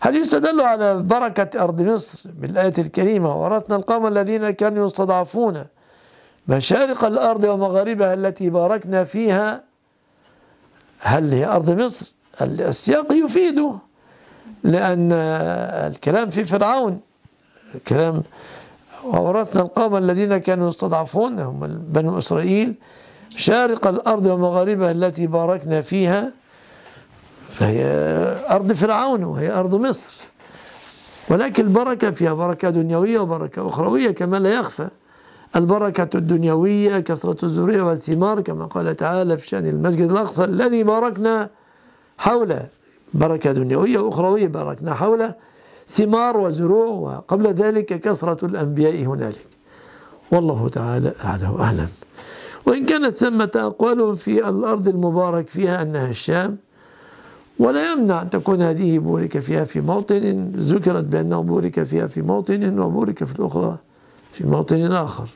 هل يستدل على بركة أرض مصر بالآية الكريمة ورثنا القوم الذين كانوا يستضعفون مشارق الأرض ومغاربها التي باركنا فيها هل هي أرض مصر؟ السياق يفيده لأن الكلام في فرعون كلام وورثنا القوم الذين كانوا يستضعفون هم بنو إسرائيل شارق الأرض ومغاربها التي باركنا فيها فهي أرض فرعون وهي أرض مصر ولكن البركة فيها بركة دنيوية وبركة أخروية كما لا يخفى البركة الدنيوية كثرة الزرية والثمار كما قال تعالى في شأن المسجد الأقصى الذي باركنا حوله بركة دنيوية وأخروية باركنا حوله ثمار وزروع وقبل ذلك كثرة الأنبياء هنالك والله تعالى أعلى وأعلم وإن كانت ثمة أقوال في الأرض المبارك فيها أنها الشام ولا يمنع أن تكون هذه بورك فيها في موطن ذكرت بأنه بورك فيها في موطن وبورك في الأخرى في موطن آخر